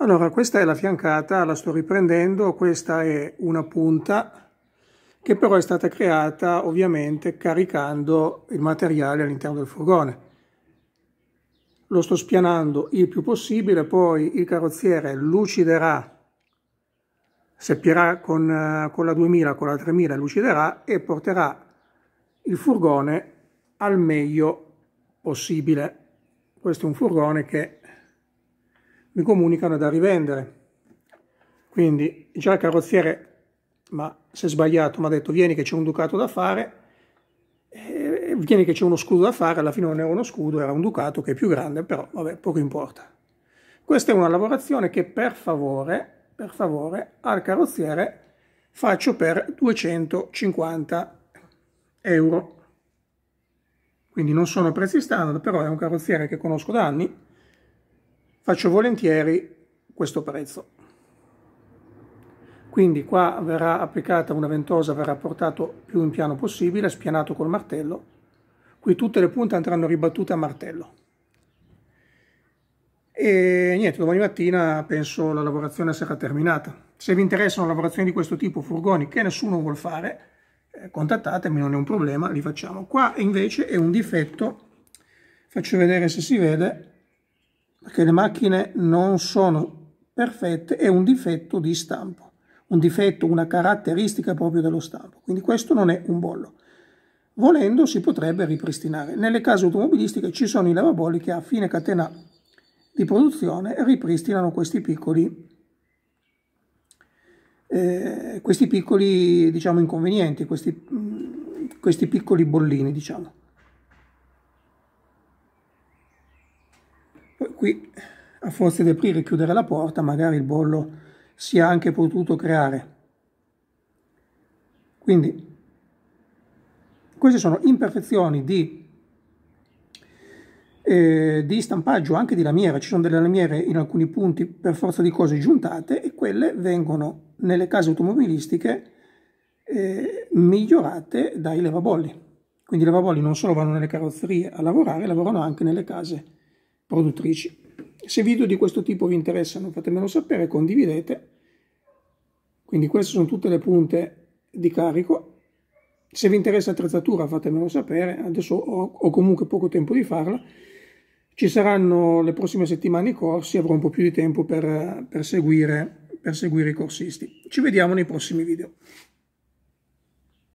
Allora, questa è la fiancata, la sto riprendendo, questa è una punta che però è stata creata ovviamente caricando il materiale all'interno del furgone. Lo sto spianando il più possibile, poi il carrozziere luciderà, seppierà con, eh, con la 2000, con la 3000, luciderà e porterà il furgone al meglio possibile. Questo è un furgone che mi comunicano da rivendere. Quindi già il carrozziere ma si è sbagliato, mi ha detto vieni che c'è un ducato da fare, eh, vieni che c'è uno scudo da fare, alla fine non era uno scudo, era un ducato che è più grande, però vabbè, poco importa. Questa è una lavorazione che per favore, per favore, al carrozziere faccio per 250 euro. Quindi non sono prezzi standard, però è un carrozziere che conosco da anni, faccio volentieri questo prezzo. Quindi qua verrà applicata una ventosa, verrà portato più in piano possibile, spianato col martello. Qui tutte le punte andranno ribattute a martello. E niente, domani mattina penso la lavorazione sarà terminata. Se vi interessano lavorazioni di questo tipo, furgoni che nessuno vuole fare, eh, contattatemi, non è un problema, li facciamo. Qua invece è un difetto, faccio vedere se si vede, perché le macchine non sono perfette, è un difetto di stampo, un difetto, una caratteristica proprio dello stampo. Quindi questo non è un bollo. Volendo si potrebbe ripristinare. Nelle case automobilistiche ci sono i lavabolli che a fine catena di produzione ripristinano questi piccoli, eh, questi piccoli diciamo, inconvenienti, questi, mm, questi piccoli bollini, diciamo. qui, a forza di aprire e chiudere la porta, magari il bollo si è anche potuto creare. Quindi, queste sono imperfezioni di, eh, di stampaggio, anche di lamiera. Ci sono delle lamiere in alcuni punti per forza di cose giuntate e quelle vengono, nelle case automobilistiche, eh, migliorate dai levabolli. Quindi i levabolli non solo vanno nelle carrozzerie a lavorare, lavorano anche nelle case produttrici. Se video di questo tipo vi interessano fatemelo sapere, condividete. Quindi queste sono tutte le punte di carico. Se vi interessa attrezzatura fatemelo sapere, adesso ho, ho comunque poco tempo di farla. Ci saranno le prossime settimane i corsi, avrò un po' più di tempo per, per, seguire, per seguire i corsisti. Ci vediamo nei prossimi video.